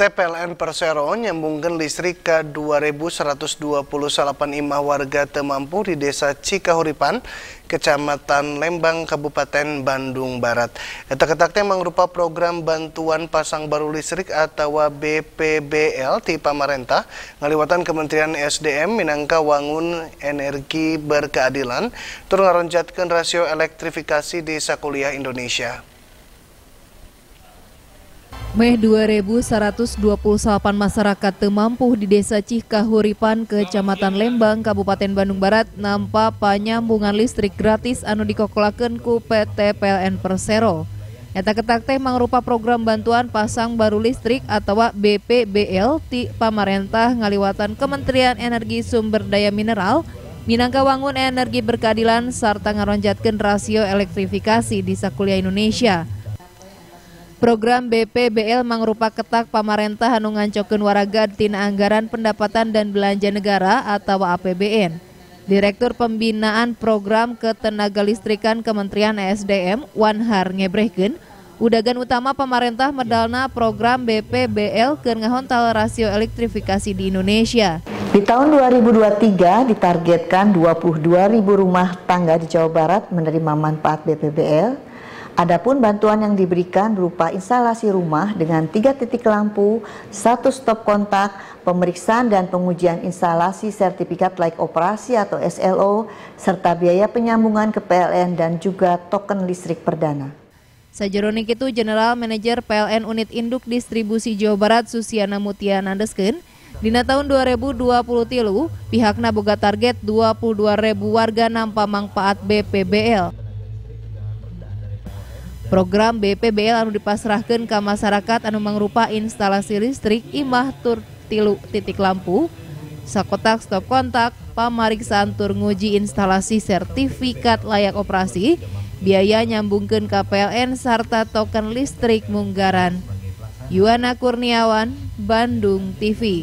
TPLN Persero nyambungkan listrik ke 2.128 imah warga temampu di desa Cikahuripan, Kecamatan Lembang, Kabupaten Bandung Barat. Eta ketaknya mengrupa program bantuan pasang baru listrik atau BPBL di pamarentah ngaliwatan Kementerian SDM Minangka Wangun Energi Berkeadilan turun ngaronjatkan rasio elektrifikasi desa Kuliah Indonesia. Meh 2.128 masyarakat temampu di desa Cihkahuripan, Kecamatan Lembang, Kabupaten Bandung Barat, nampak penyambungan listrik gratis anu dikokolakan ku PT PLN Persero. Eta ketak teh mangrupa program bantuan pasang baru listrik atau BPBL ti pamarentah ngaliwatan Kementerian Energi Sumber Daya Mineral, Minangka wangun energi berkeadilan serta ngaronjatkan rasio elektrifikasi di sakulia Indonesia. Program BPBL mangrupa ketak pamarentah anu ngancokeun waraga tina anggaran pendapatan dan belanja negara atau APBN. Direktur Pembinaan Program Ketenaga Listrikan Kementerian e SDM, Wanhar Ngebrehgen, udagan utama pemerintah medalna program BPBL ke ngahontal rasio elektrifikasi di Indonesia. Di tahun 2023 ditargetkan 22.000 rumah tangga di Jawa Barat menerima manfaat BPBL Adapun bantuan yang diberikan berupa instalasi rumah dengan tiga titik lampu, satu stop kontak, pemeriksaan dan pengujian instalasi sertifikat layak operasi atau SLO, serta biaya penyambungan ke PLN dan juga token listrik perdana. Sajeronik itu General Manager PLN Unit Induk Distribusi Jawa Barat Susiana Mutia Nandesken, Dina tahun 2020 tilu, pihak boga target 22.000 warga nampak manfaat BPBL. Program BPBL anu dipasrahkan ke masyarakat anu mangrupa instalasi listrik imah tur tilu titik lampu, sakotak stop kontak, pemeriksaan tur nguji instalasi sertifikat layak operasi, biaya nyambungkan ke PLN serta token listrik munggaran. Yuana Kurniawan, Bandung TV.